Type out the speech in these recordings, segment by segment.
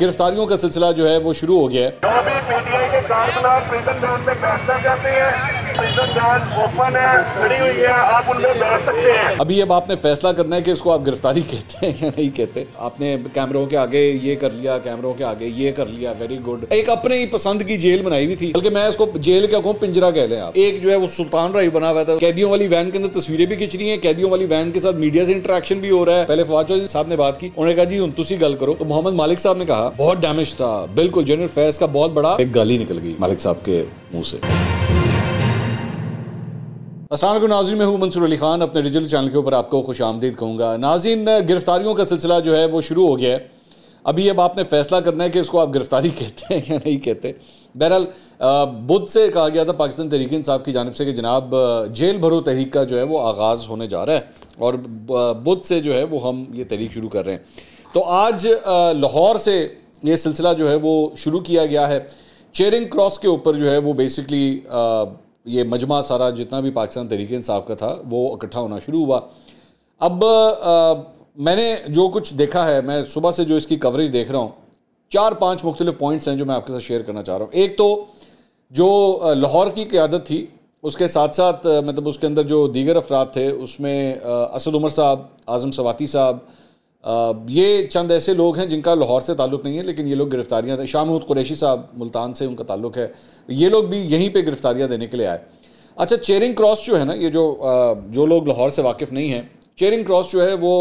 गिरफ्तारियों का सिलसिला जो है वो शुरू हो गया है अभी अब आपने फैसला करना है कि इसको आप गिरफ्तारी कहते हैं या नहीं कहते आपने कैमरों के आगे ये कर लिया कैमरों के आगे ये कर लिया वेरी गुड एक अपने ही पसंद की जेल बनाई हुई थी बल्कि मैं इसको जेल क्या कहूँ पिंजरा कह लें आप एक जो है वो सुल्तान राय बना हुआ था कैदियों वाली वैन के अंदर तस्वीरें भी खिंच रही है कैदियों वाली वैन के साथ मीडिया से इंटरेक्शन भी हो रहा है पहले फवाज चौधरी साहब ने बात की उन्होंने कहा जी हम तुम गल करो तो मोहम्मद मालिक साहब ने कहा बहुत डैमेज था बिल्कुल जनरल फैज का बहुत बड़ा एक गाली निकल गई मालिक साहब के मुंह से असल नाजिन में हूँ मंसूर अली खान अपने डिजिटल चैनल के ऊपर आपको खुश आमदीद कहूँगा नाजिन गिरफ्तारियों का सिलसिला जो है वो शुरू हो गया है अभी अब आपने फैसला करना है कि इसको आप गिरफ्तारी कहते हैं या नहीं कहते बहरहाल बुध से कहा गया था पाकिस्तान तहरीक इंसाफ की जानब से कि जनाब जेल भरो तहरीक का जो है वो आगाज़ होने जा रहा है और बुध से जो है वो हम ये तहरीक शुरू कर रहे हैं तो आज लाहौर से ये सिलसिला जो है वो शुरू किया गया है चेरिंग क्रॉस के ऊपर जो है वो बेसिकली ये मजमा सारा जितना भी पाकिस्तान तरीके इंसाफ का था वो इकट्ठा होना शुरू हुआ अब आ, मैंने जो कुछ देखा है मैं सुबह से जो इसकी कवरेज देख रहा हूँ चार पांच मुख्तलिफ पॉइंट्स हैं जो मैं आपके साथ शेयर करना चाह रहा हूँ एक तो जो लाहौर की क्यादत थी उसके साथ साथ मतलब उसके अंदर जो दीगर अफराद थे उसमें असद उमर साहब आज़म सवाती साहब ये चंद ऐसे लोग हैं जिनका लाहौर से ताल्लुक़ नहीं है लेकिन ये लोग गिरफ़्तारियाँ थे शाह महूद कुरैशी साहब मुल्तान से उनका ताल्लुक़ है ये लोग भी यहीं पर गिरफ़्तारियाँ देने के लिए आए अच्छा चेरिंग क्रॉस जो है ना ये जो जो लोग लाहौर से वाकिफ़ नहीं हैं चेरिंग क्रॉस जो है वो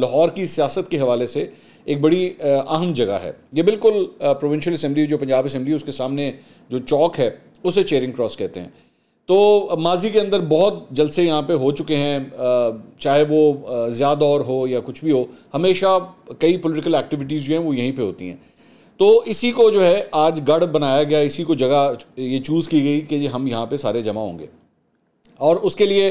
लाहौर की सियासत के हवाले से एक बड़ी अहम जगह है ये बिल्कुल प्रोविंशियल असम्बली जो पंजाब असम्बली उसके सामने जो चौक है उसे चेरिंग क्रॉस कहते हैं तो माजी के अंदर बहुत जलसे यहाँ पे हो चुके हैं चाहे वो ज़्यादा और हो या कुछ भी हो हमेशा कई पॉलिटिकल एक्टिविटीज़ जो हैं वो यहीं पे होती हैं तो इसी को जो है आज गढ़ बनाया गया इसी को जगह ये चूज़ की गई कि हम यहाँ पे सारे जमा होंगे और उसके लिए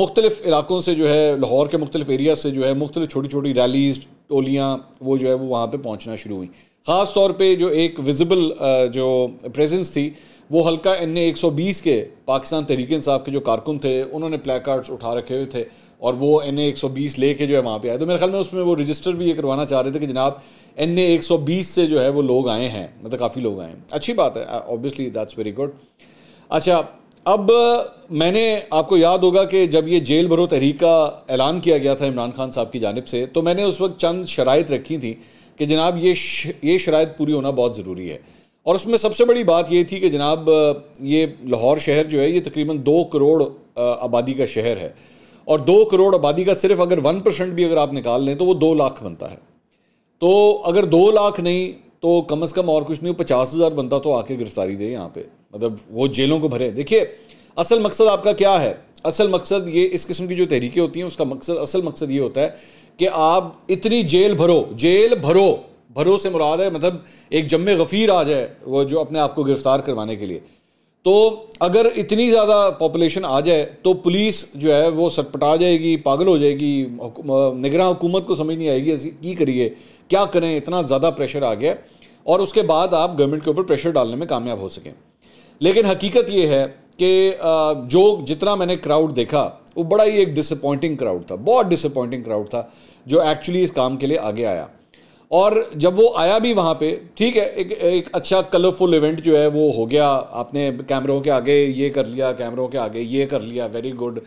मुख्तलिफ़ इलाकों से जो है लाहौर के मुख्तलिफ एरिया से जो है मुख्तलिफ छोटी छोटी रैलीज टोलियाँ वो जो है वो वहाँ पर पहुँचना शुरू हुई ख़ास तौर पर जो एक विजिबल जो प्रेजेंस थी वो हल्का एन ए के पाकिस्तान तहरीक इंसाफ के जो कारकुन थे उन्होंने प्लैक कार्ड्स उठा रखे हुए थे और वो एन ए लेके जो है वहाँ पे आए तो मेरे ख्याल में उसमें वो रजिस्टर भी ये करवाना चाह रहे थे कि जनाब एन ए से जो है वो लोग आए हैं मतलब काफ़ी लोग आए हैं अच्छी बात है ऑब्वियसली दैट्स वेरी गुड अच्छा अब मैंने आपको याद होगा कि जब ये जेल भरो तहरीक का ऐलान किया गया था इमरान खान साहब की जानब से तो मैंने उस वक्त चंद शराइ रखी थी कि जनाब ये श, ये शराइ पूरी होना बहुत ज़रूरी है और उसमें सबसे बड़ी बात ये थी कि जनाब ये लाहौर शहर जो है ये तकरीबन दो करोड़ आबादी का शहर है और दो करोड़ आबादी का सिर्फ अगर वन परसेंट भी अगर आप निकाल लें तो वो दो लाख बनता है तो अगर दो लाख नहीं तो कम अज़ कम और कुछ नहीं पचास हज़ार बनता तो आके गिरफ्तारी दे यहाँ पे मतलब वो जेलों को भरे देखिए असल मकसद आपका क्या है असल मकसद ये इस किस्म की जो तहरीकें होती हैं उसका मकसद असल मकसद ये होता है कि आप इतनी जेल भरो जेल भरो भरोसे से मुराद है मतलब एक जम गफ़ीर आ जाए वो जो अपने आप को गिरफ़्तार करवाने के लिए तो अगर इतनी ज़्यादा पॉपुलेशन आ जाए तो पुलिस जो है वो सटपटा जाएगी पागल हो जाएगी निगरान हुकूमत को समझ नहीं आएगी ऐसी की करिए क्या करें इतना ज़्यादा प्रेशर आ गया और उसके बाद आप गवर्नमेंट के ऊपर प्रेशर डालने में कामयाब हो सकें लेकिन हकीकत ये है कि जो जितना मैंने क्राउड देखा वो बड़ा ही एक डिसअपॉइंटिंग क्राउड था बहुत डिसअपॉइंटिंग क्राउड था जो एक्चुअली इस काम के लिए आगे आया और जब वो आया भी वहाँ पे ठीक है एक एक अच्छा कलरफुल इवेंट जो है वो हो गया आपने कैमरों के आगे ये कर लिया कैमरों के आगे ये कर लिया वेरी गुड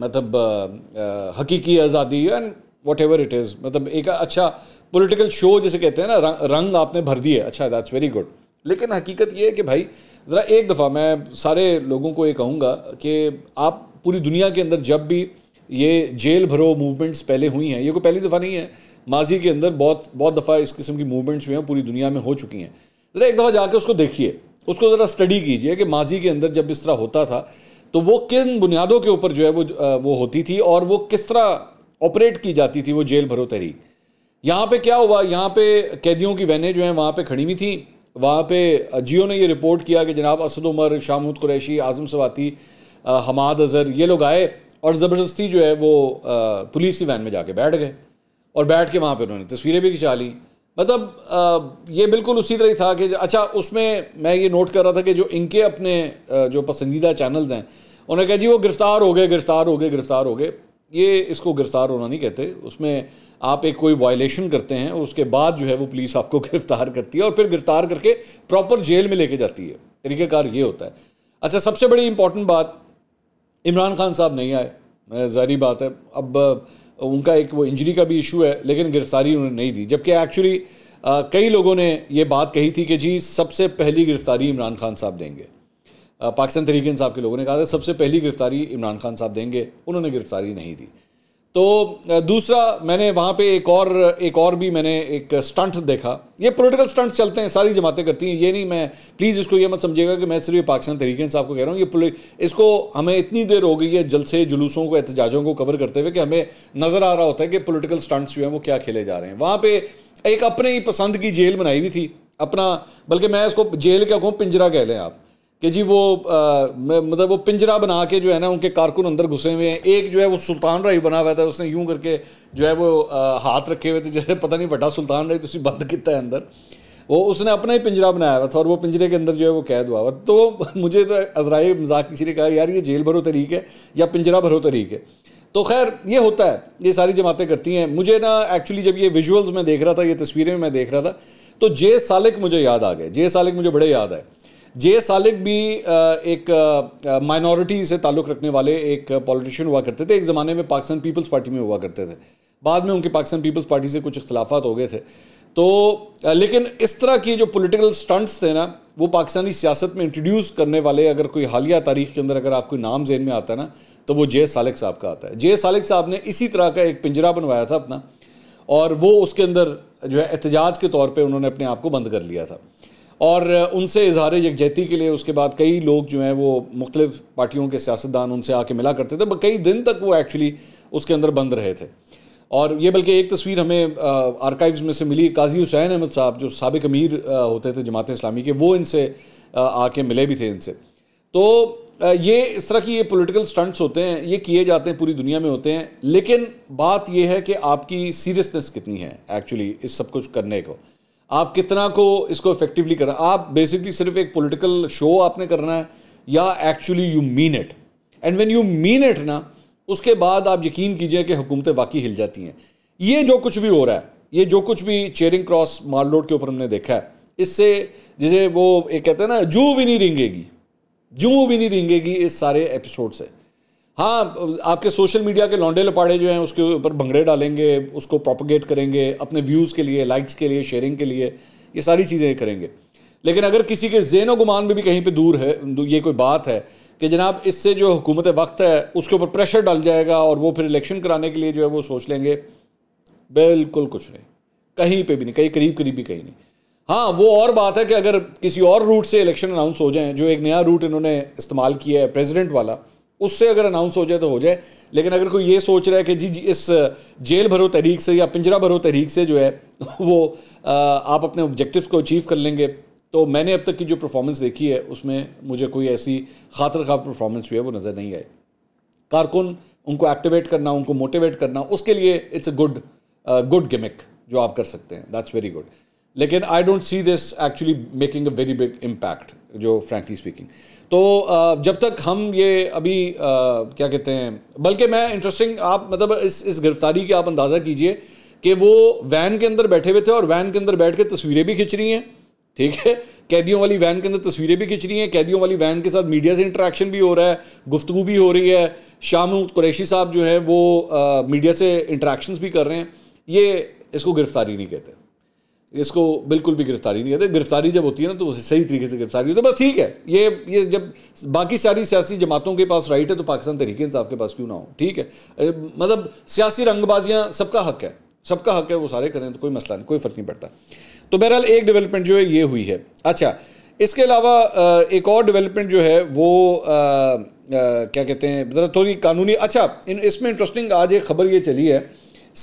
मतलब हकीकी आज़ादी and whatever it is मतलब एक अच्छा पॉलिटिकल शो जिसे कहते हैं ना रंग, रंग आपने भर दिए अच्छा दैट्स वेरी गुड लेकिन हकीकत ये है कि भाई ज़रा एक दफ़ा मैं सारे लोगों को ये कहूँगा कि आप पूरी दुनिया के अंदर जब भी ये जेल भरो मूवमेंट्स पहले हुई हैं ये कोई पहली दफ़ा नहीं है माजी के अंदर बहुत बहुत दफ़ा इस किस्म की मूवमेंट्स हुई हैं पूरी दुनिया में हो चुकी हैं ज़रा एक दफ़ा जाकर उसको देखिए उसको ज़रा स्टडी कीजिए कि माजी के अंदर जब इस तरह होता था तो वो किन बुनियादों के ऊपर जो है वो वो होती थी और वो किस तरह ऑपरेट की जाती थी वो जेल भरो तहरी यहाँ पर क्या हुआ यहाँ पे कैदियों की वैनें जो हैं वहाँ पर खड़ी हुई थी वहाँ पर जियो ने ये रिपोर्ट किया कि जनाब असद उमर शामूद कुरैशी आज़म सवाती हमाद अज़हर ये लोग आए और ज़बरदस्ती जो है वो पुलिस की वैन में जाके बैठ गए और बैठ के वहाँ पर उन्होंने तस्वीरें भी खिंचा ली मतलब ये बिल्कुल उसी तरह ही था कि अच्छा उसमें मैं ये नोट कर रहा था कि जो इनके अपने जो पसंदीदा चैनल्स हैं उन्होंने कहा जी वो गिरफ़्तार हो गए गिरफ़्तार हो गए गिरफ़्तार हो गए ये इसको गिरफ़्तार होना नहीं कहते उसमें आप एक कोई वायलेशन करते हैं और उसके बाद जो है वो पुलिस आपको गिरफ़्तार करती है और फिर गिरफ़्तार करके प्रॉपर जेल में लेके जाती है तरीक़ेकार ये होता है अच्छा सबसे बड़ी इंपॉर्टेंट बात इमरान खान साहब नहीं आए जहरी बात है अब उनका एक वो इंजरी का भी इशू है लेकिन गिरफ्तारी उन्होंने नहीं दी जबकि एक्चुअली कई लोगों ने ये बात कही थी कि जी सबसे पहली गिरफ्तारी इमरान खान साहब देंगे पाकिस्तान तरीके इंसाफ के लोगों ने कहा था सबसे पहली गिरफ्तारी इमरान खान साहब देंगे उन्होंने गिरफ्तारी नहीं दी तो दूसरा मैंने वहाँ पे एक और एक और भी मैंने एक स्टंट देखा ये पॉलिटिकल स्टंट चलते हैं सारी जमातें करती हैं ये नहीं मैं प्लीज़ इसको ये मत समझिएगा कि मैं सिर्फ पाकिस्तान तरीके साहब को कह रहा हूँ ये इसको हमें इतनी देर हो गई है जलसे जुलूसों को एहतजाजों को कवर करते हुए कि हमें नज़र आ रहा होता है कि पोलिटिकल स्टंट्स जो हैं वो क्या खेले जा रहे हैं वहाँ पर एक अपने ही पसंद की जेल बनाई हुई थी अपना बल्कि मैं इसको जेल क्या कहूँ पिंजरा कह लें आप कि जी वो आ, मतलब वो पिंजरा बना के जो है ना उनके कारकुन अंदर घुसे हुए हैं एक जो है वो सुल्तान राही बना हुआ था उसने यूं करके जो है वो आ, हाथ रखे हुए थे जैसे पता नहीं बड़ा सुल्तान राही तुम बंद किता है अंदर वो उसने अपना ही पिंजरा बनाया हुआ था और वो पिंजरे के अंदर जो है वो कैद हुआ हुआ तो मुझे तो अजराए मजाक किसी ने कहा यार ये जेल भरो तरीक है या पिंजरा भरो तरीक है तो खैर ये होता है ये सारी जमातें करती हैं मुझे ना एक्चुअली जब ये विजुअल्स में देख रहा था ये तस्वीरें मैं देख रहा था तो जे सालिक मुझे याद आ गए जे सालिक मुझे बड़े याद आए जे सालिक भी एक माइनॉरिटी से ताल्लुक़ रखने वाले एक पॉलिटिशियन हुआ करते थे एक ज़माने में पाकिस्तान पीपल्स पार्टी में हुआ करते थे बाद में उनके पाकिस्तान पीपल्स पार्टी से कुछ अख्तलाफा हो गए थे तो लेकिन इस तरह की जो पॉलिटिकल स्टंट्स थे ना वो पाकिस्तानी सियासत में इंट्रोड्यूस करने वाले अगर कोई हालिया तारीख के अंदर अगर आपको नाम जेन में आता है ना तो वो जे सालिक साहब का आता है जे सालिक साहब ने इसी तरह का एक पिंजरा बनवाया था अपना और वो उसके अंदर जो है एहतजाज के तौर पर उन्होंने अपने आप को बंद कर लिया था और उनसे इजहार यकजहती के लिए उसके बाद कई लोग जो हैं वो मुख्तलिफ पार्टियों के सियासतदान उनसे आके मिला करते थे कई दिन तक वो एक्चुअली उसके अंदर बंद रहे थे और ये बल्कि एक तस्वीर हमें आर्काइव्स में से मिली काजी हुसैन अहमद साहब जो सबक अमीर होते थे जमात इस्लामी के वो इनसे आके मिले भी थे इनसे तो ये इस तरह की ये पॉलिटिकल स्टंट्स होते हैं ये किए जाते हैं पूरी दुनिया में होते हैं लेकिन बात यह है कि आपकी सीरियसनेस कितनी है एक्चुअली इस सब कुछ करने को आप कितना को इसको इफेक्टिवली करना आप बेसिकली सिर्फ एक पॉलिटिकल शो आपने करना है या actually you mean it and when you mean it ना उसके बाद आप यकीन कीजिए कि हुकूमतें बाकी हिल जाती हैं ये जो कुछ भी हो रहा है ये जो कुछ भी चेयरिंग क्रॉस मारलोड के ऊपर हमने देखा है इससे जिसे वो एक कहते हैं ना जू भी नहीं रेंगेगी जू भी नहीं रिंगेगी इस सारे एपिसोड से हाँ आपके सोशल मीडिया के लौंडे लपाड़े जो हैं उसके ऊपर भंगड़े डालेंगे उसको प्रोपोगेट करेंगे अपने व्यूज़ के लिए लाइक्स के लिए शेयरिंग के लिए ये सारी चीज़ें करेंगे लेकिन अगर किसी के व गुमान में भी कहीं पर दूर है ये कोई बात है कि जनाब इससे जो हुकूमत वक्त है उसके ऊपर प्रेशर डाल जाएगा और वो फिर इलेक्शन कराने के लिए जो है वो सोच लेंगे बिल्कुल कुछ नहीं कहीं पे भी नहीं कहीं करीब करीब भी कहीं नहीं हाँ वो और बात है कि अगर किसी और रूट से इलेक्शन अनाउंस हो जाएं जो एक नया रूट इन्होंने इस्तेमाल किया है प्रेसिडेंट वाला उससे अगर अनाउंस हो जाए तो हो जाए लेकिन अगर कोई ये सोच रहा है कि जी, जी इस जेल भरो तहरीक से या पिंजरा भरो तहरीक से जो है वो आ, आप अपने ऑब्जेक्टिव्स को अचीव कर लेंगे तो मैंने अब तक की जो परफॉर्मेंस देखी है उसमें मुझे कोई ऐसी खातर खा परफॉर्मेंस हुई है वो नज़र नहीं आई कारकुन उनको एक्टिवेट करना उनको मोटिवेट करना उसके लिए it's a good good gimmick जो आप कर सकते हैं दैट्स वेरी गुड लेकिन I don't see this actually making a very big impact जो फ्रैंकली स्पीकिंग तो जब तक हम ये अभी क्या कहते हैं बल्कि मैं इंटरेस्टिंग आप मतलब इस इस गिरफ्तारी की आप अंदाज़ा कीजिए कि वो वैन के अंदर बैठे हुए थे और वैन के अंदर बैठ के तस्वीरें भी खिंच रही हैं ठीक है कैदियों वाली वैन के अंदर तस्वीरें भी खिंच रही हैं कैदियों वाली वैन के साथ मीडिया से इंटरेक्शन भी हो रहा है गुफ्तु भी हो रही है शाम कुरैशी साहब जो है वो आ, मीडिया से इंटरेक्शंस भी कर रहे हैं ये इसको गिरफ्तारी नहीं कहते इसको बिल्कुल भी गिरफ्तारी नहीं होती गिरफ्तारी जब होती है ना तो उसे सही तरीके से गिरफ्तारी होती है बस ठीक है ये ये जब बाकी सारी सियासी जमातों के पास राइट है तो पाकिस्तान तरीके इंसाफ के पास क्यों ना हो ठीक है मतलब सियासी रंगबाजियाँ सबका हक है सबका हक है वो सारे करें तो कोई मसला नहीं कोई फ़र्क नहीं पड़ता तो बहरहाल एक डेवलपमेंट जो है ये हुई है अच्छा इसके अलावा एक और डेवलपमेंट जो है वो आ, आ, क्या कहते हैं ज़रा थोड़ी कानूनी अच्छा इसमें इंटरेस्टिंग आज एक खबर ये चली है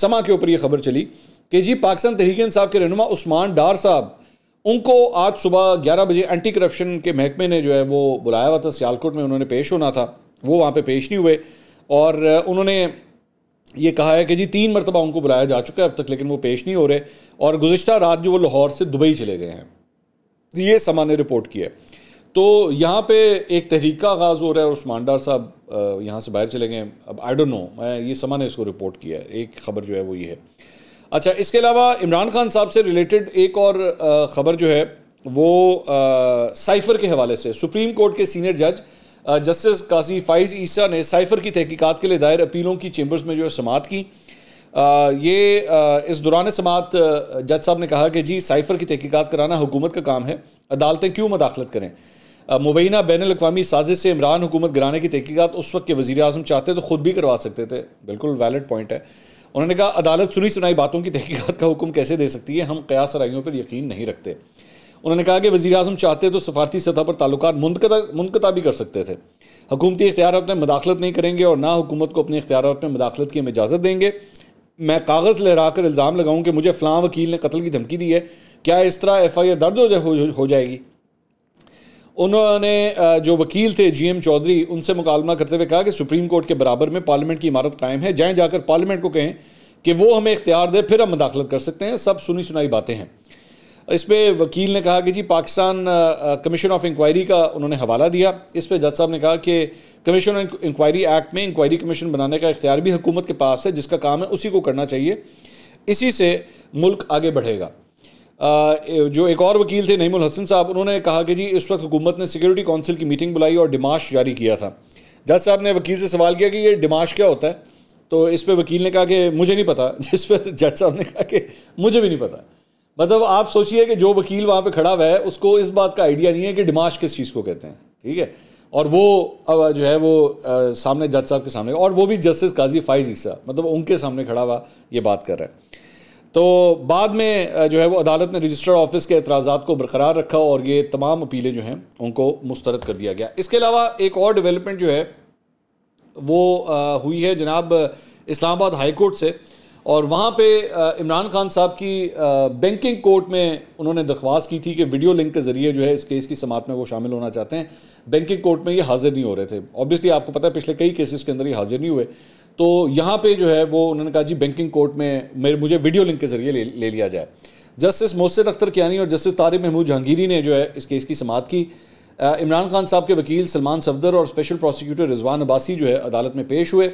समा के ऊपर ये खबर चली कि जी पाकिस्तान तहरीक इंसाफ के रहनुमा उस्मान डार साहब उनको आज सुबह ग्यारह बजे एंटी करप्शन के महकमे ने जो है वो बुलाया हुआ था सियालकोट में उन्होंने पेश होना था वो वहाँ पे पेश नहीं हुए और उन्होंने ये कहा है कि जी तीन मरतबा उनको बुलाया जा चुका है अब तक लेकिन वो पेश नहीं हो रहे और गुज्त रात जो वो लाहौर से दुबई चले गए हैं तो ये समा ने रिपोर्ट किया है तो यहाँ पे एक तहरीक का आगाज़ हो रहा है और उस्मान डार साहब यहाँ से बाहर चले गए अब आई डोंट नो मैं ये समा ने इसको रिपोर्ट किया है एक खबर जो है वो ये है अच्छा इसके अलावा इमरान खान साहब से रिलेटेड एक और ख़बर जो है वो साइफ़र के हवाले से सुप्रीम कोर्ट के सीनियर जज जस्टिस काजी फाइज ईसा ने साइफ़र की तहकीकात के लिए दायर अपीलों की चेम्बर्स में जो है समात की आ, ये आ, इस दौरान समात जज साहब ने कहा कि जी साइफ़र की तहकीकात कराना हुकूमत का काम है अदालतें क्यों मदाखलत करें मुबैना बैन अवी साजिश से इमरान हुकूमत गिराने की तहकीकत उस वक्त के वजी अजम चाहते तो ख़ुद भी करवा सकते थे बिल्कुल वैलड पॉइंट है उन्होंने कहा अदालत सुनी सुनाई बातों की तहकीकत का हुक्म कैसे दे सकती है हम कयास राइयों पर यकीन नहीं रखते उन्होंने कहा कि वजी अजम चाहते तो सफारती सतह पर ताल्लुक मुनकता भी कर सकते थे हुकूमती इख्तियार में मदाखलत नहीं करेंगे और ना हुकूमत को अपने इख्तियार में मदाखलत की हम इजाज़त देंगे मैं कागज़ लहरा कर इल्ज़ाम लगाऊँ कि मुझे फ़लां वकील ने कत्ल की धमकी दी है क्या इस तरह एफ आई आर दर्ज हो, हो जाएगी उन्होंने जो वकील थे जीएम चौधरी उनसे मुकालमा करते हुए कहा कि सुप्रीम कोर्ट के बराबर में पार्लियामेंट की इमारत कायम है जाएँ जाकर पार्लियामेंट को कहें कि वो हमें इख्तियार दे फिर हम मुदाखलत कर सकते हैं सब सुनी सुनाई बातें हैं इस पर वकील ने कहा कि जी पाकिस्तान कमीशन ऑफ इंक्वायरी का उन्होंने हवाला दिया इस पर जज साहब ने कहा कि कमीशन ऑफ इंक्वायरी एक्ट में इंक्वायरी कमीशन बनाने का इख्तियार भी हुकूमत के पास है जिसका काम है उसी को करना चाहिए इसी से मुल्क आगे बढ़ेगा जो एक और वकील थे नईमुल हसन साहब उन्होंने कहा कि जी इस वक्त हुकूमत ने सिक्योरिटी काउंसिल की मीटिंग बुलाई और डिमाश जारी किया था जज साहब ने वकील से सवाल किया कि ये डिमाश क्या होता है तो इस पर वकील ने कहा कि मुझे नहीं पता जिस पर जज साहब ने कहा कि मुझे भी नहीं पता मतलब आप सोचिए कि जो वकील वहाँ पर खड़ा हुआ है उसको इस बात का आइडिया नहीं है कि डिमाश किस चीज़ को कहते हैं ठीक है और वो अब जो है वो सामने जज साहब के सामने और वो भी जस्टिस काजी फाइज ईसा मतलब उनके सामने खड़ा हुआ ये बात कर रहा है तो बाद में जो है वो अदालत ने रजिस्टर ऑफिस के एतराज़ा को बरकरार रखा और ये तमाम अपीलें जो हैं उनको मुस्तरद कर दिया गया इसके अलावा एक और डेवलपमेंट जो है वो आ, हुई है जनाब इस्लामाबाद हाई कोर्ट से और वहाँ पे इमरान खान साहब की आ, बैंकिंग कोर्ट में उन्होंने दरख्वास्त की थी कि वीडियो लिंक के ज़रिए जो है इस केस की समात में वो शामिल होना चाहते हैं बैंकिंग कोर्ट में ये हाज़िर नहीं हो रहे थे ऑब्वियसली आपको पता है पिछले कई केसेस के अंदर ये हाज़िर नहीं हुए तो यहाँ पे जो है वो उन्होंने कहा जी बैंकिंग कोर्ट में मेरे मुझे वीडियो लिंक के ज़रिए ले, ले लिया जाए जस्टिस मोहसिन अख्तर कियानी और जस्टिस तारिक महमूद जहांगीरी ने जो है इस केस की समात की इमरान खान साहब के वकील सलमान सफदर और स्पेशल प्रोसिक्यूटर रिजवान अब्बासी जो है अदालत में पेश हुए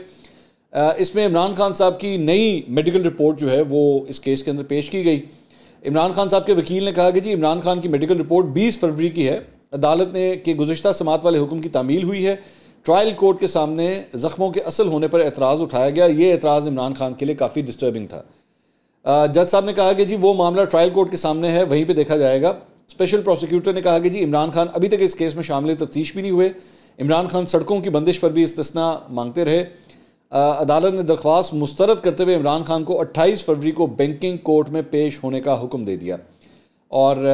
इसमें इमरान खान साहब की नई मेडिकल रिपोर्ट जो है वो इस केस के अंदर पेश की गई इमरान खान साहब के वकील ने कहा कि जी इमरान खान की मेडिकल रिपोर्ट बीस फरवरी की है अदालत ने के गुजशत समात वाले हुक्म की तामील हुई है ट्रायल कोर्ट के सामने ज़ख्मों के असल होने पर एतराज़ उठाया गया ये एतराज़ इमरान खान के लिए काफ़ी डिस्टर्बिंग था जज साहब ने कहा कि जी वो मामला ट्रायल कोर्ट के सामने है वहीं पे देखा जाएगा स्पेशल प्रोसिक्यूटर ने कहा कि जी इमरान खान अभी तक इस केस में शामिल तफ्तीश भी नहीं हुए इमरान खान सड़कों की बंदिश पर भी इसतना मांगते रहे अदालत ने दरख्वास्त मुस्तरद करते हुए इमरान खान को 28 फरवरी को बैंकिंग कोर्ट में पेश होने का हुक्म दे दिया और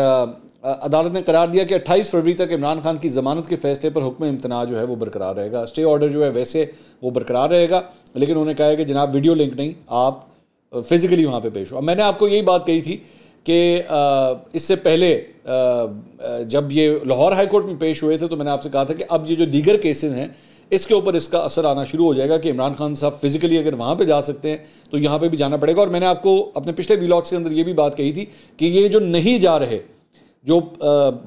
अदालत ने करार दिया कि 28 फरवरी तक इमरान खान की ज़मानत के फैसले पर हुक्म इम्तना जो है वो बरकरार रहेगा स्टे ऑर्डर जो है वैसे वो बरकरार रहेगा लेकिन उन्होंने कहा है कि जनाब वीडियो लिंक नहीं आप फिज़िकली वहाँ पे पेश हो मैंने आपको यही बात कही थी कि इससे पहले जब ये लाहौर हाई कोर्ट में पेश हुए थे तो मैंने आपसे कहा था कि अब ये जो दीगर केसेस हैं इसके ऊपर इसका असर आना शुरू हो जाएगा कि इमरान खान साहब फिज़िकली अगर वहाँ पे जा सकते हैं तो यहाँ पे भी जाना पड़ेगा और मैंने आपको अपने पिछले व्लॉग्स के अंदर ये भी बात कही थी कि ये जो नहीं जा रहे जो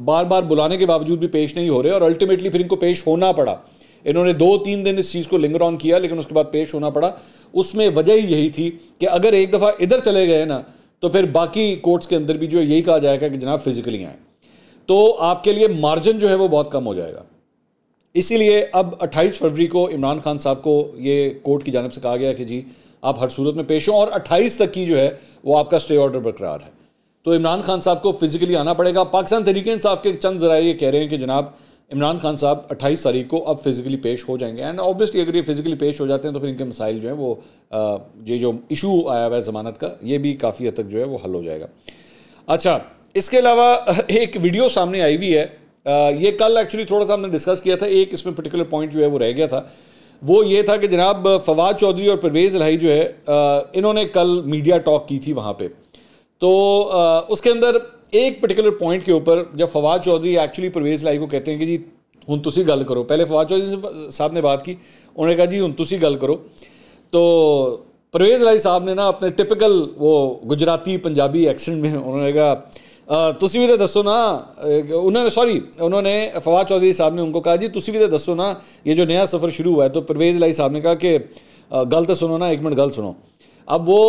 बार बार बुलाने के बावजूद भी पेश नहीं हो रहे और अल्टीमेटली फिर इनको पेश होना पड़ा इन्होंने दो तीन दिन इस चीज़ को लिंगर ऑन किया लेकिन उसके बाद पेश होना पड़ा उसमें वजह ही यही थी कि अगर एक दफ़ा इधर चले गए ना तो फिर बाकी कोर्ट्स के अंदर भी जो यही कहा जाएगा कि जनाब फिज़िकली आएँ तो आपके लिए मार्जिन जो है वो बहुत कम हो जाएगा इसीलिए अब 28 फरवरी को इमरान खान साहब को ये कोर्ट की जानब से कहा गया कि जी आप हर सूरत में पेश हो और 28 तक की जो है वो आपका स्टे ऑर्डर बरकरार है तो इमरान खान साहब को फिज़िकली आना पड़ेगा पाकिस्तान तरीके इंसाफ के चंद ज़रा ये कह रहे हैं कि जनाब इमरान खान साहब 28 तारीख को अब फिज़िकली पेश हो जाएंगे एंड ऑब्वियसली अगर ये फिज़िकली पेश हो जाते हैं तो फिर इनके मसाइल जो हैं वो ये जो इशू आया हुआ है ज़मानत का ये भी काफ़ी हद तक जो है वो हल हो जाएगा अच्छा इसके अलावा एक वीडियो सामने आई हुई है ये कल एक्चुअली थोड़ा सा हमने डिस्कस किया था एक इसमें पर्टिकुलर पॉइंट जो है वो रह गया था वो ये था कि जनाब फवाद चौधरी और परवेज़ लहाई जो है इन्होंने कल मीडिया टॉक की थी वहाँ पर तो उसके अंदर एक पर्टिकुलर पॉइंट के ऊपर जब फवाद चौधरी एक्चुअली परवेज लाई को कहते हैं कि जी हूँ तुम गल करो पहले फवाद चौधरी साहब ने बात की उन्होंने कहा जी हूँ तुम गल करो तो परवेज़ लाई साहब ने ना अपने टिपिकल वो गुजराती पंजाबी एक्सेंट में उन्होंने कहा तुम भी तो दसो ना उन्होंने सॉरी उन्होंने फवाद चौधरी साहब ने उनको कहा जी तुम भी तो दसो ना ये जो नया सफ़र शुरू हुआ है तो परवेज़ लाई साहब ने कहा कि गलत सुनो ना एक मिनट गलत सुनो अब वो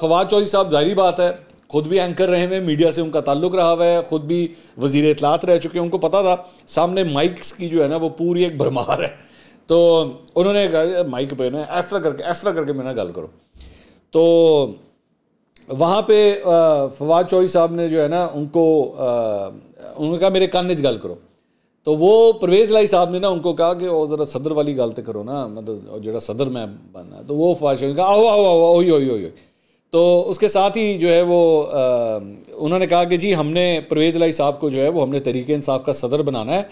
फवाद चौधरी साहब जाहरी बात है खुद भी एंकर रहे हुए मीडिया से उनका ताल्लुक रहा हुआ है खुद भी वजीर इतलात रह चुके हैं उनको पता था सामने माइक्स की जो है ना वो पूरी एक भरमार है तो उन्होंने कहा माइक पे ना ऐसा करके ऐसा करके मैं ना गल करो तो वहाँ पे फवाद चौधरी साहब ने जो है ना उनको उन्होंने कहा मेरे कान गल करो तो वो परवेज़ लाई साहब ने ना उनको कहा कि वो ज़रा सदर वाली गलत करो ना मतलब जो सदर मैं बनना तो वो फवाद चौधरी कहा आओ आओ आओ ओ ही ओ तो उसके साथ ही जो है वो आ, उन्होंने कहा कि जी हमने परवेज़ लाई साहब को जो है वो हमने तरीके इंसाफ का सदर बनाना है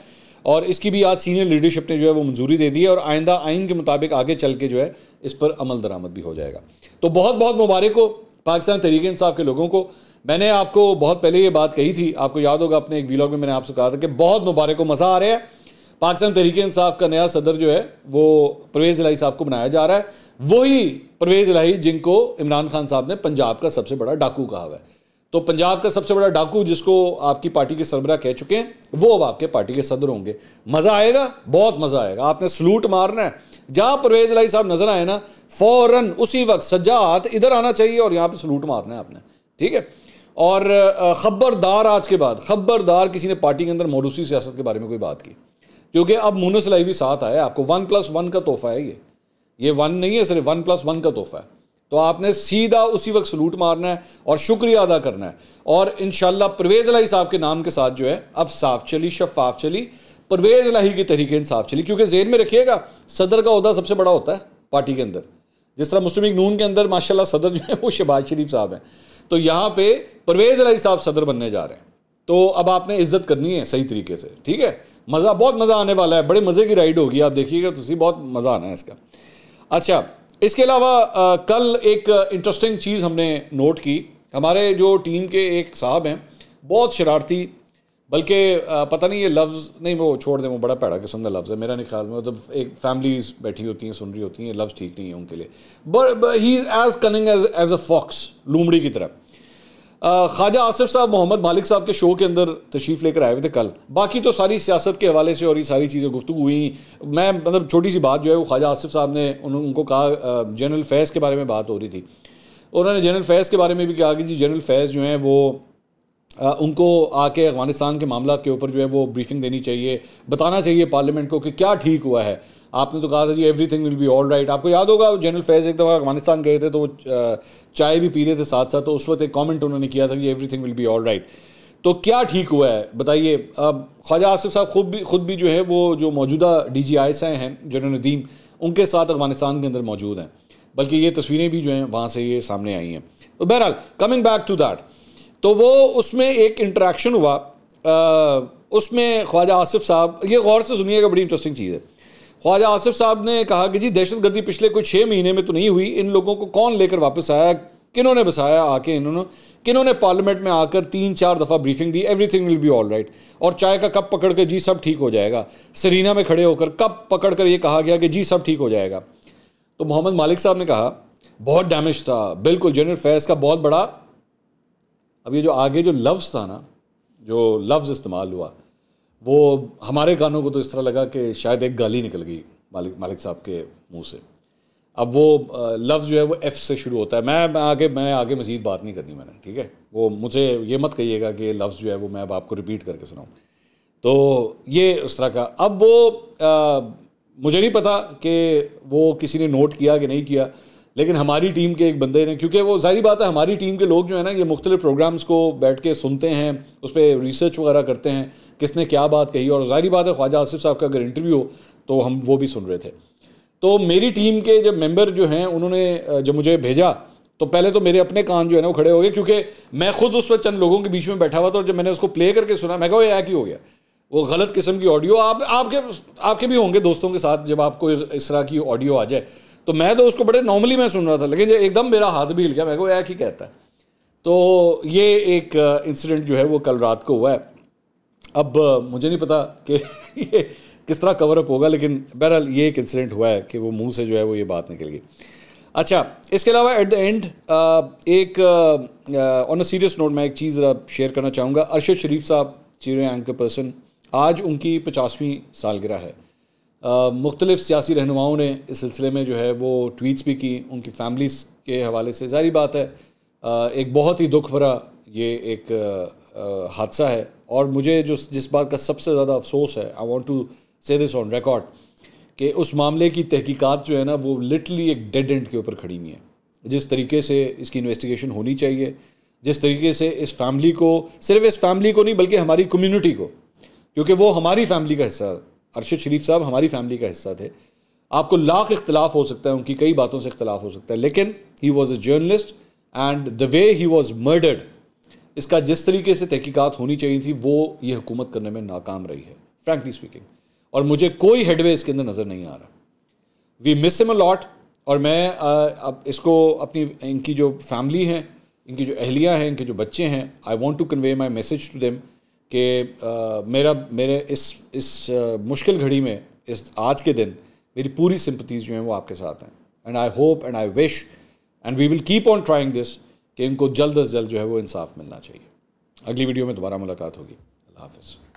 और इसकी भी आज सीनियर लीडरशिप ने जो है वो मंजूरी दे दी है और आइंदा आइन के मुताबिक आगे चल के जो है इस पर अमल दरामद भी हो जाएगा तो बहुत बहुत मुबारक हो पाकिस्तान तरीके इंसाफ के लोगों को मैंने आपको बहुत पहले ये बात कही थी आपको याद होगा अपने एक वीलॉग में मैंने आपसे कहा था कि बहुत मुबारक हो मज़ा आ रहा है पाकिस्तान तहरीक इंसाफ का नया सदर जो है वो परवेज़ इलाही साहब को बनाया जा रहा है वही परवेज़ इलाही जिनको इमरान खान साहब ने पंजाब का सबसे बड़ा डाकू कहा हुआ है तो पंजाब का सबसे बड़ा डाकू जिसको आपकी पार्टी के सरबरा कह चुके हैं वो अब आपके पार्टी के सदर होंगे मज़ा आएगा बहुत मज़ा आएगा आपने सलूट मारना है जहाँ परवेज़ लाई साहब नज़र आए ना फौरन उसी वक्त सज्जा हाथ इधर आना चाहिए और यहाँ पर सलूट मारना है आपने ठीक है और ख़बरदार आज के बाद ख़बरदार किसी ने पार्टी के अंदर मौरूसी सियासत के बारे में कोई बात की क्योंकि अब मोनो भी साथ आया आपको वन प्लस वन का तोहफा है ये ये वन नहीं है सिर्फ वन प्लस वन का तोहफा है तो आपने सीधा उसी वक्त सलूट मारना है और शुक्रिया अदा करना है और इन परवेज़ लाही साहब के नाम के साथ जो है अब साफ चली शफाफ चली परवेज़ लाही के तरीके इंसाफ चली क्योंकि जेन में रखिएगा सदर का अहदा सबसे बड़ा होता है पार्टी के अंदर जिस तरह मुस्लिम नून के अंदर माशा सदर जो है वो शहबाज शरीफ साहब हैं तो यहाँ पर परवेज़ लाही साहब सदर बनने जा रहे हैं तो अब आपने इज्जत करनी है सही तरीके से ठीक है मज़ा बहुत मज़ा आने वाला है बड़े मज़े की राइड होगी आप देखिएगा तो बहुत मज़ा आना है इसका अच्छा इसके अलावा कल एक इंटरेस्टिंग चीज़ हमने नोट की हमारे जो टीम के एक साहब हैं बहुत शरारती बल्कि पता नहीं ये लफ्ज़ नहीं वो छोड़ दें वो बड़ा पैड़ा किस्म का लफ्ज़ है मेरा नहीं ख्याल में मतलब तो एक फैमिलीज बैठी होती हैं सुन रही होती हैं लफ्ज़ ठीक नहीं है उनके लिए but he is as cunning as as a fox लूमड़ी की तरह ख्वाजा आसिफ साहब मोहम्मद मालिक साहब के शो के अंदर तशरीफ़ लेकर आए हुए थे कल बाकी तो सारी सियासत के हवाले से और ये सारी चीज़ें गुफ्तु हुई मैं मतलब छोटी सी बात जो है वो ख्वाजा आसिफ साहब ने उन, उनको कहा जनरल फैज़ के बारे में बात हो रही थी उन्होंने जनरल फैज़ के बारे में भी कहा कि जी जनरल फैज़ जो हैं वो आ, उनको आके अफगानिस्तान के मामला के ऊपर जो है वो ब्रीफिंग देनी चाहिए बताना चाहिए पार्लियामेंट को कि क्या ठीक हुआ है आपने तो कहा था जी everything will be all right आपको याद होगा जनरल फैज एक दफ़ा अफगानिस्तान गए थे तो चाय भी पी रहे थे साथ साथ तो उस वक्त एक कॉमेंट उन्होंने किया था कि everything will be all right तो क्या ठीक हुआ है बताइए अब ख्वाजा आसिफ साहब खुद भी खुद भी जो है वो जो मौजूदा डी जी आई आए हैं जनरल नदीम उनके साथ अफगानिस्तान के अंदर मौजूद हैं बल्कि ये तस्वीरें भी जो हैं वहाँ से ये सामने आई हैं तो बहरहाल कमिंग बैक टू दैट तो वो उसमें एक इंट्रैक्शन हुआ आ, उसमें ख्वाजा आसिफ साहब ये गौर से सुनिएगा बड़ी इंटरेस्टिंग चीज़ है ख्वाजा आसिफ साहब ने कहा कि जी दहशत गर्दी पिछले कोई छः महीने में तो नहीं हुई इन लोगों को कौन लेकर वापस आया किन्होंने बसाया आके इन्होंने किन्होंने पार्लियामेंट में आकर तीन चार दफ़ा ब्रीफिंग दी everything will be all right और चाय का कप पकड़ कर जी सब ठीक हो जाएगा सरीना में खड़े होकर कप पकड़ कर ये कहा गया कि जी सब ठीक हो जाएगा तो मोहम्मद मालिक साहब ने कहा बहुत डैमेज था बिल्कुल जनरल फैज़ का बहुत बड़ा अब ये जो आगे जो लफ्ज़ था ना जो लफ्ज़ इस्तेमाल हुआ वो हमारे गानों को तो इस तरह लगा कि शायद एक गाली निकल गई मालिक मालिक साहब के मुंह से अब वो लफ्ज़ जो है वो एफ़ से शुरू होता है मैं, आगे मैं आगे मज़ीद बात नहीं करनी मैंने ठीक है वो मुझे ये मत कहिएगा कि ये लफ्ज़ जो है वो मैं अब आपको रिपीट करके सुनाऊँ तो ये उस तरह का अब वो आ, मुझे नहीं पता कि वो किसी ने नोट किया कि नहीं किया लेकिन हमारी टीम के एक बंदे ने क्योंकि वो जारी बात है हमारी टीम के लोग जो है ना ये मुख्तलि प्रोग्राम्स को बैठ के सुनते हैं उस पर रिसर्च वगैरह करते हैं किसने क्या बात कही और जाहिर बात है ख्वाजा आसिफ साहब का अगर इंटरव्यू हो तो हम वो भी सुन रहे थे तो मेरी टीम के जब मेम्बर जो हैं उन्होंने जब मुझे भेजा तो पहले तो मेरे अपने कान जो है ना वो खड़े हो गए क्योंकि मैं खुद उस वक्त चंद लोगों के बीच में बैठा हुआ था और जब मैंने उसको प्ले करके सुना मैं कहा ऐक ही हो गया वो गलत किस्म की ऑडियो आप आपके आपके भी होंगे दोस्तों के साथ जब आपको इस तरह की ऑडियो आ जाए तो मैं तो उसको बड़े नॉर्मली मैं सुन रहा था लेकिन एकदम मेरा हाथ भी हिल गया मैं को एक ही कहता है तो ये एक इंसिडेंट जो है वो कल रात को हुआ है अब मुझे नहीं पता कि ये किस तरह कवर अप होगा लेकिन बहरहाल ये एक इंसिडेंट हुआ है कि वो मुंह से जो है वो ये बात निकल गई अच्छा इसके अलावा एट द एंड एक ऑन अ सीरियस नोट मैं एक चीज़ ज़रा शेयर करना चाहूँगा अरशद शरीफ साहब चीर एंकर पर्सन आज उनकी पचासवीं सालगिरह है मुख्तलिफ सियासी रहनुमाओं ने इस सिलसिले में जो है वो ट्वीट्स भी की उनकी फैमिलीज़ के हवाले से ज़ाहरी बात है एक बहुत ही दुख भरा ये एक हादसा है और मुझे जो जिस बात का सबसे ज़्यादा अफसोस है I want to say this on record कि उस मामले की तहकीकात जो है ना वो लिटली एक डेड एंड के ऊपर खड़ी हुई है जिस तरीके से इसकी इन्वेस्टिगेशन होनी चाहिए जिस तरीके से इस फैमिली को सिर्फ इस फैमिली को नहीं बल्कि हमारी कम्युनिटी को क्योंकि वो हमारी फैमिली का हिस्सा अरशद शरीफ साहब हमारी फैमिली का हिस्सा थे आपको लाख इख्तलाफ हो सकता है उनकी कई बातों से इख्तलाफ हो सकता है लेकिन he was a journalist and the way he was murdered इसका जिस तरीके से तहकीकत होनी चाहिए थी वो ये हुकूमत करने में नाकाम रही है फ्रेंकली स्पीकिंग और मुझे कोई हेडवे इसके अंदर नज़र नहीं आ रहा we miss em a lot और मैं अब इसको अपनी इनकी जो फैमिली हैं इनकी जो अहलिया हैं इनके जो बच्चे हैं I want to convey my message to them कि मेरा मेरे इस इस मुश्किल घड़ी में इस आज के दिन मेरी पूरी सिंपतीज जो हैं वो आपके साथ हैं and I hope and I wish and we will keep on trying this कि इनको जल्द अज जल्द जो है वो इंसाफ मिलना चाहिए अगली वीडियो में दोबारा मुलाकात होगी अल्लाह हाफिज़